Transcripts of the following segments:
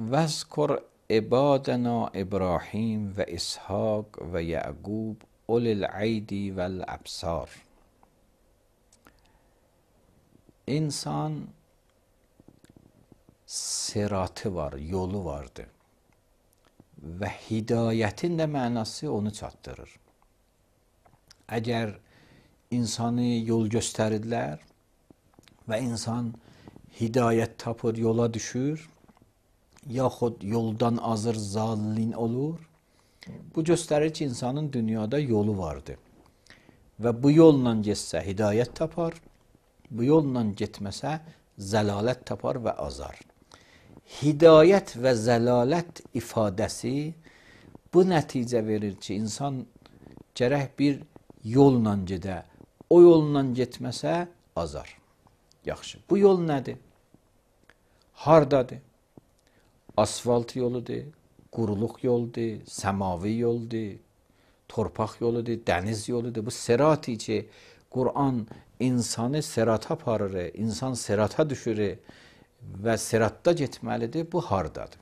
وذکر عبادنا ابراهیم و اسحاق و یعقوب اول العیدی و الابصار insan siratı var, yolu vardır. Və hidayətin də mənası onu çatdırır. Əgər insanı yol göstərirlər və insan hidayət tapır, yola düşür, yaxud yoldan azır zallin olur. Bu göstərir ki, insanın dünyada yolu vardır. Və bu yolla getsə hidayət tapar, bu yolla getməsə zəlalət tapar və azar. Hidayət və zəlalət ifadəsi bu nəticə verir ki, insan gərək bir yolla gedə, o yolla getməsə azar. Yaxşı. Bu yol nədir? Hardadır? asfalt yoludur, quruluq yoldur, səmavi yoldur, torpaq yoludur, dəniz yoludur. Bu serati ki, Qur'an insanı serata aparır, insan serata düşür və seratda getməlidir. Bu hardadır?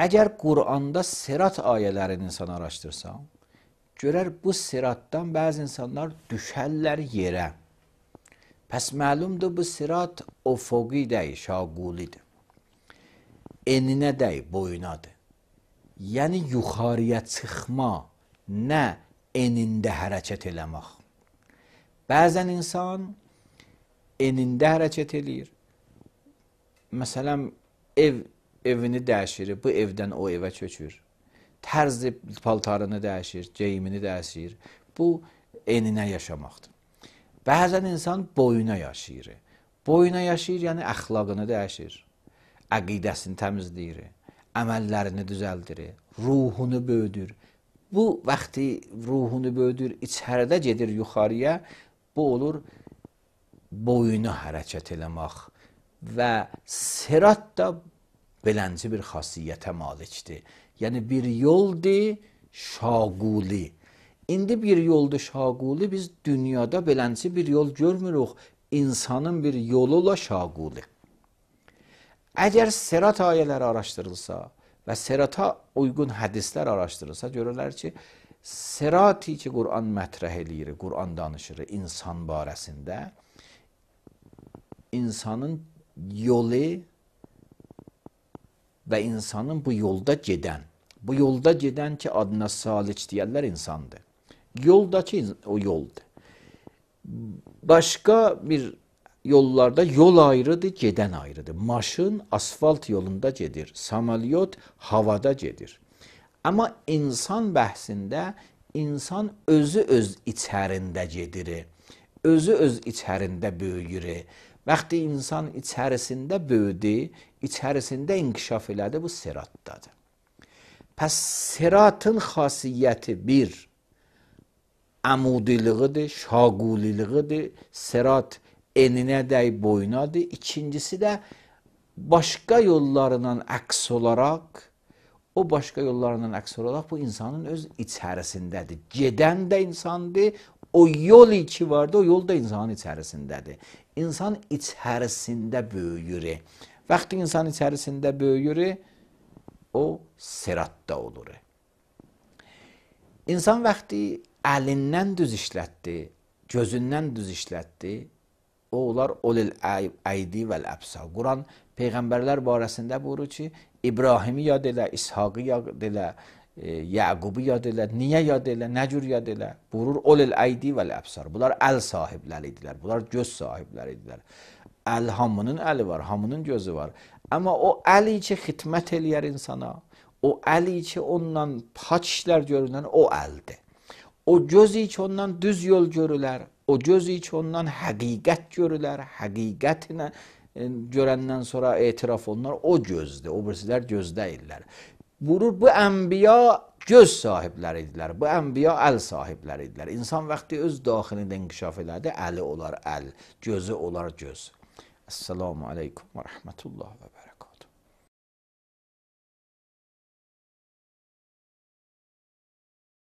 Əgər Qur'anda sirat ayələrini insan araşdırsan, görər bu siratdan bəzi insanlar düşərlər yerə. Pəs məlumdur bu sirat ofoqi deyil, şaqulidir eninə dəy, boyunadır. Yəni yuxarıya çıxma, nə enində hərəkət eləmək. Bəzən insan enində hərəkət eləyir. Məsələn, ev evini dəyişir, bu evdən o evə köçür. Tərzi paltarını dəyişir, geyimini dəyişir. Bu eninə yaşamaqdır. Bəzən insan boyuna yaşayır. Boyuna yaşayır, yəni əxlaqını dəyişir əqidəsini təmizləyir, əməllərini düzəldir, ruhunu böyüdür. Bu vaxtı ruhunu böyüdür, içəridə gedir yuxarıya, bu olur boyunu hərəkət eləmək və sirat da beləncə bir xasiyyətə malikdir. Yəni bir yoldur şaquli. İndi bir yoldu şaquli biz dünyada beləncə bir yol görmürük. İnsanın bir yolu la şaquli. Əgər serat ayələri araşdırılsa və serata uyğun hədislər araşdırılsa, görürlər ki, serati ki, Quran mətrəh eləyir, Quran danışır insan barəsində, insanın yolu və insanın bu yolda gedən, bu yolda gedən ki, adına salik deyərlər insandır. Yoldakı o yoldur. Başqa bir yollarda yol ayrıdır, gedən ayrıdır. Maşın asfalt yolunda gedir, samalyot havada gedir. Amma insan bəhsində insan özü öz içərində gedir. Özü öz içərində böyüyür. Vaxtı insan içərisində böyüdü, içərisində inkişaf elədi, bu siratdadır. Pəs siratın xasiyyəti bir əmudiliğidir, şaquliliğidir. Sirat eninə dəy, boyunadır. İkincisi də başqa yollarından əks olaraq o başqa yollarından əks olaraq bu insanın öz içərisindədir. Gedən də insandır, o yol ki vardı, o yol da insanın içərisindədir. İnsan içərisində böyüyür. Vaxtı insan içərisində böyüyür, o siratda olur. İnsan vaxtı əlindən düz işlətdi, gözündən düz işlətdi, O olar olil aydi vəl əbsa. Quran peyğəmbərlər barəsində buyurur ki, İbrahimi yad elə, İshaqı yad elə, e, Yəqubu yad elə, niyə yad elə, nə cür yad elə? Buyurur olil aydi vəl əbsar. Bunlar əl sahibləri idilər. Bunlar göz sahibləri idilər. Əl hamının əli var, hamının gözü var. Amma o əli ki xidmət eləyər insana, o əli ki ondan paç işlər görünən o əldir. O gözü ki ondan düz yol görülər. O göz ki, ondan həqiqət görürlər, həqiqətlə e, görəndən sonra etiraf olunur. O gözdür, o birisilər göz deyillər. Bunu bu ənbiya göz sahibləri idilər. Bu ənbiya əl sahibləri idilər. İnsan vaxtı öz daxilində inkişaf elədi, əli olar əl, gözü olar göz. Assalamu alaykum və rahmetullah və bərəkatuh.